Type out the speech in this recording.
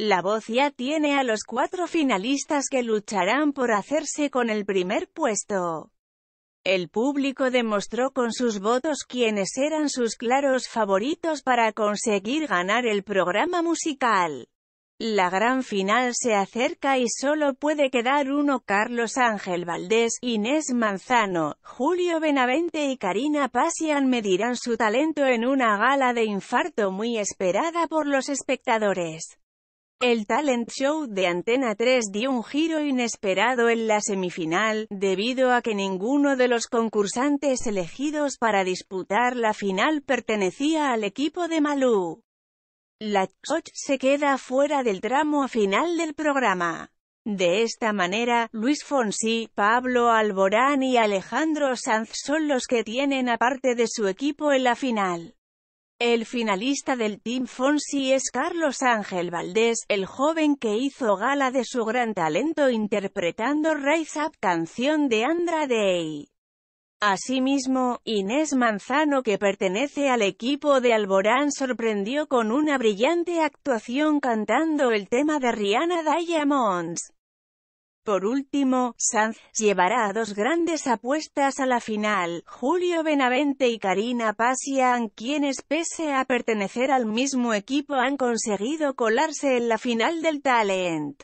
La voz ya tiene a los cuatro finalistas que lucharán por hacerse con el primer puesto. El público demostró con sus votos quienes eran sus claros favoritos para conseguir ganar el programa musical. La gran final se acerca y solo puede quedar uno Carlos Ángel Valdés, Inés Manzano, Julio Benavente y Karina Pasian medirán su talento en una gala de infarto muy esperada por los espectadores. El talent show de Antena 3 dio un giro inesperado en la semifinal, debido a que ninguno de los concursantes elegidos para disputar la final pertenecía al equipo de Malú. La Choch se queda fuera del tramo final del programa. De esta manera, Luis Fonsi, Pablo Alborán y Alejandro Sanz son los que tienen aparte de su equipo en la final. El finalista del Team Fonsi es Carlos Ángel Valdés, el joven que hizo gala de su gran talento interpretando Rise Up canción de Andra Day. Asimismo, Inés Manzano que pertenece al equipo de Alborán sorprendió con una brillante actuación cantando el tema de Rihanna Diamonds. Por último, Sanz llevará a dos grandes apuestas a la final, Julio Benavente y Karina Pasian, quienes pese a pertenecer al mismo equipo han conseguido colarse en la final del talent.